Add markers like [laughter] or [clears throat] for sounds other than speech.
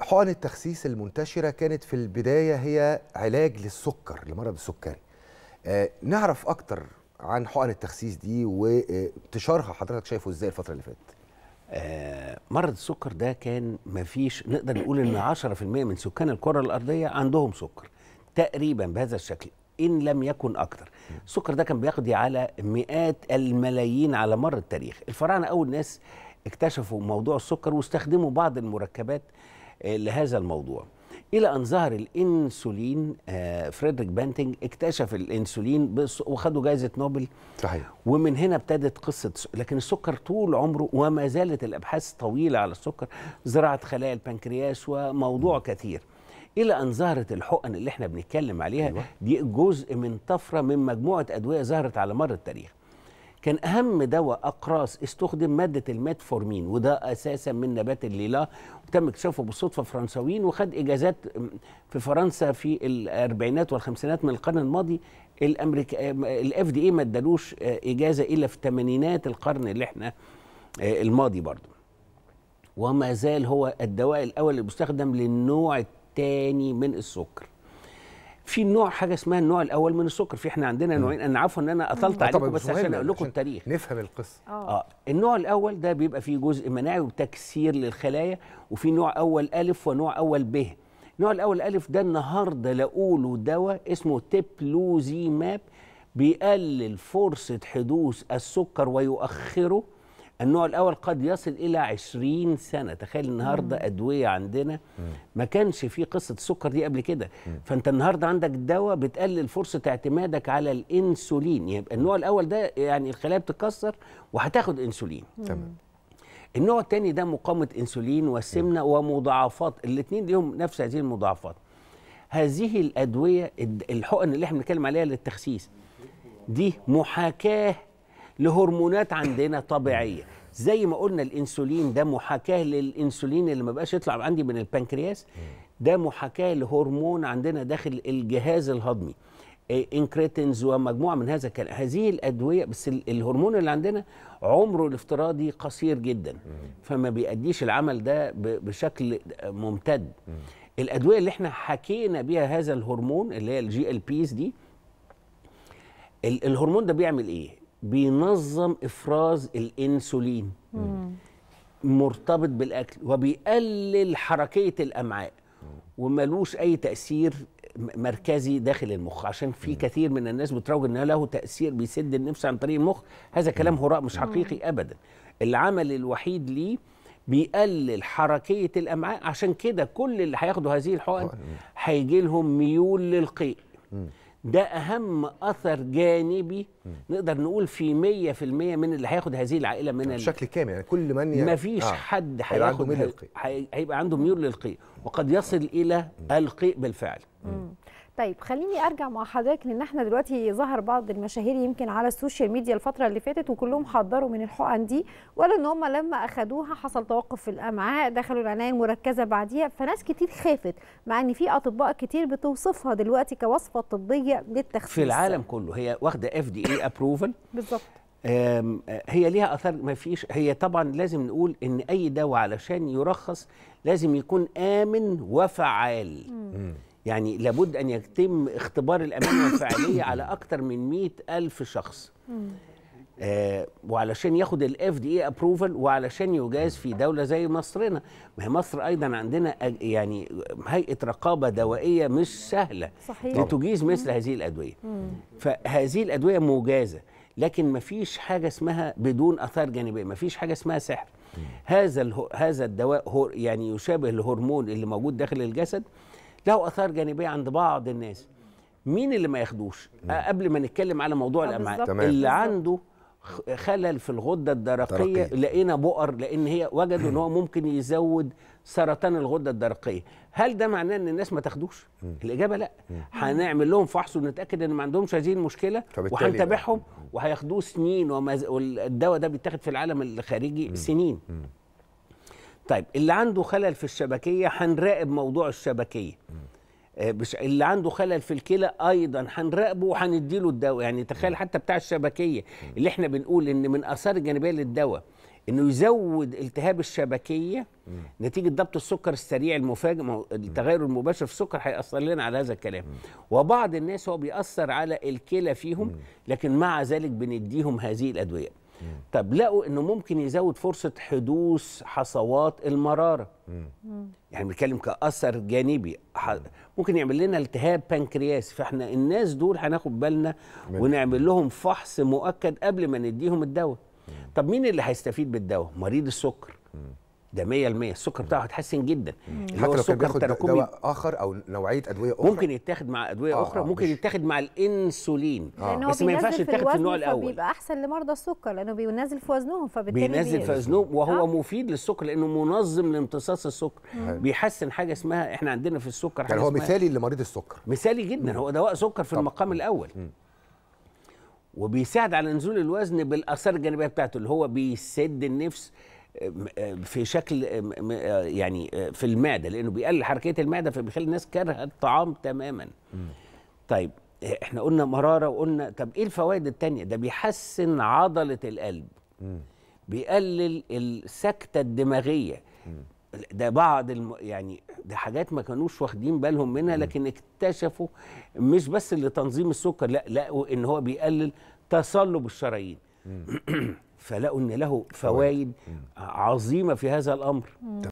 حقن التخسيس المنتشره كانت في البدايه هي علاج للسكر لمرض السكري آه نعرف اكتر عن حقن التخسيس دي وانتشارها حضرتك شايفه ازاي الفتره اللي فاتت آه مرض السكر ده كان مفيش نقدر نقول ان 10% من سكان الكره الارضيه عندهم سكر تقريبا بهذا الشكل ان لم يكن اكتر السكر ده كان بيقضي على مئات الملايين على مر التاريخ الفراعنه اول ناس اكتشفوا موضوع السكر واستخدموا بعض المركبات آه، لهذا الموضوع الى ان ظهر الانسولين آه، فريدريك بانتنج اكتشف الانسولين وخده جائزه نوبل صحيح ومن هنا ابتدت قصه لكن السكر طول عمره وما زالت الابحاث طويله على السكر زراعه خلايا البنكرياس وموضوع كثير الى ان ظهرت الحقن اللي احنا بنتكلم عليها أيوة. دي جزء من طفره من مجموعه ادويه ظهرت على مر التاريخ كان أهم دواء أقراص استخدم مادة الميتفورمين وده أساسا من نبات الليلة وتم اكتشافه بالصدفة فرنساويين وخد إجازات في فرنسا في الأربعينات والخمسينات من القرن الماضي الأمريكا الإف دي اي ما ادالوش آه، إجازة إلا في ثمانينات القرن اللي إحنا آه، الماضي برضه وما زال هو الدواء الأول اللي بيستخدم للنوع الثاني من السكر في نوع حاجه اسمها النوع الاول من السكر في احنا عندنا نوعين انا عفوا ان انا اطلت آه، عليكم بس عشان اقول لكم التاريخ نفهم القصه آه. اه النوع الاول ده بيبقى فيه جزء مناعي وتكسير للخلايا وفي نوع اول الف ونوع اول ب النوع الاول الف ده النهارده لاقوا له دواء اسمه تيبلوزيماب بيقلل فرصه حدوث السكر ويؤخره النوع الأول قد يصل إلى 20 سنة تخيل النهاردة أدوية عندنا ما كانش في قصة السكر دي قبل كده فأنت النهاردة عندك دواء بتقلل فرصة اعتمادك على الإنسولين يبقى يعني النوع الأول ده يعني الخلايا بتتكسر وهتاخد إنسولين تمام النوع الثاني ده مقاومة إنسولين والسمنة ومضاعفات الاثنين ليهم نفس هذه المضاعفات هذه الأدوية الحقن اللي احنا بنتكلم عليها للتخسيس دي محاكاة لهرمونات عندنا طبيعيه زي ما قلنا الانسولين ده محاكاه للانسولين اللي ما بقاش يطلع عندي من البنكرياس ده محاكاه لهرمون عندنا داخل الجهاز الهضمي انكريتنز آه، ومجموعه من هذا الكلام هذه الادويه بس الهرمون اللي عندنا عمره الافتراضي قصير جدا فما بيأديش العمل ده بشكل ممتد الادويه اللي احنا حكينا بيها هذا الهرمون اللي هي الجي ال بيز دي الهرمون ده بيعمل ايه بينظم افراز الانسولين مم. مرتبط بالاكل وبيقلل حركيه الامعاء وملوش اي تاثير مركزي داخل المخ عشان في كثير من الناس بتروج ان له تاثير بيسد النفس عن طريق المخ هذا كلام هراء مش حقيقي ابدا العمل الوحيد ليه بيقلل حركيه الامعاء عشان كده كل اللي هياخدوا هذه الحقن هيجي لهم ميول للقيء ده اهم اثر جانبي نقدر نقول في 100% من اللي هياخد هذه العائله من آه، بشكل كامل يعني كل من يعني مفيش آه. حد هياخد هيبقى عنده ميول للقيء وقد يصل الى القيء بالفعل مم. طيب خليني ارجع مع حضرتك لان احنا دلوقتي ظهر بعض المشاهير يمكن على السوشيال ميديا الفتره اللي فاتت وكلهم حضروا من الحقن دي وقالوا ان هم لما اخذوها حصل توقف في الامعاء دخلوا العنايه المركزه بعديها فناس كتير خافت مع ان في اطباء كتير بتوصفها دلوقتي كوصفه طبيه للتخسيس في العالم كله هي واخده اف دي اي ابروفل بالظبط آه، هي ليها اثار ما فيش هي طبعا لازم نقول ان اي دواء علشان يرخص لازم يكون امن وفعال يعني لابد أن يتم اختبار الأمانة [coughs] الفعلية على أكثر من مئة ألف شخص آه وعلشان ياخد الاف دي اي ابروفل وعلشان يجاز في دوله زي مصرنا ما هي مصر ايضا عندنا يعني هيئه رقابه دوائيه مش سهله صحيح. لتجيز مثل مم. هذه الادويه مم. فهذه الادويه مجازه لكن ما فيش حاجه اسمها بدون اثار جانبيه ما فيش حاجه اسمها سحر هذا هذا الدواء هو يعني يشابه الهرمون اللي موجود داخل الجسد له اثار جانبيه عند بعض الناس مين اللي ما ياخدوش آه، قبل ما نتكلم على موضوع آه، الامعاء اللي عنده خلل في الغده الدرقيه لقينا بؤر لان هي وجدوا ان هو ممكن يزود سرطان الغده الدرقيه هل ده معناه ان الناس ما تاخدوش الاجابه لا هنعمل لهم فحص ونتاكد ان ما عندهمش هذه المشكله وهنتابعهم وهياخدوه سنين والدواء ده بيتاخد في العالم الخارجي سنين طيب اللي عنده خلل في الشبكيه هنراقب موضوع الشبكيه مش آه، اللي عنده خلل في الكلى ايضا هنراقبه وهنديله الدواء يعني تخيل حتى بتاع الشبكيه اللي احنا بنقول ان من اثار الجانبيه للدواء انه يزود التهاب الشبكيه نتيجه ضبط السكر السريع المفاجئ التغير المباشر في السكر هياثر لنا على هذا الكلام وبعض الناس هو بيأثر على الكلى فيهم لكن مع ذلك بنديهم هذه الادويه مم. طب لقوا انه ممكن يزود فرصه حدوث حصوات المراره مم. يعني بنتكلم كاثر جانبي ممكن يعمل لنا التهاب بنكرياس فاحنا الناس دول هناخد بالنا ونعمل لهم فحص مؤكد قبل ما نديهم الدواء طب مين اللي هيستفيد بالدواء مريض السكر ده 100% السكر بتاعه هيتحسن جدا اللي هو السكر التراكمي دواء اخر او نوعيه ادويه اخرى ممكن يتاخد مع ادويه آه اخرى آه ممكن يتاخد مع الانسولين آه. بس ما ينفعش يتاخد في النوع الاول بيبقى احسن لمرضى السكر لانه بينزل في وزنهم فبالتالي بينزل في وزنهم وهو آه. مفيد للسكر لانه منظم لامتصاص السكر بيحسن حاجه اسمها احنا عندنا في السكر يعني حاجه يعني هو مثالي لمريض السكر مثالي جدا هو دواء سكر في المقام الاول وبيساعد على نزول الوزن بالاثار الجانبيه بتاعته اللي هو بيسد النفس في شكل يعني في المعده لانه بيقلل حركيه المعده فبيخلي الناس كارهه الطعام تماما طيب احنا قلنا مراره وقلنا طب ايه الفوائد الثانيه ده بيحسن عضله القلب بيقلل السكته الدماغيه ده بعض الم... يعني ده حاجات ما كانوش واخدين بالهم منها لكن اكتشفوا مش بس لتنظيم السكر لا لقوا ان هو بيقلل تصلب الشرايين [clears throat] فلقوا ان له فوائد عظيمه في هذا الامر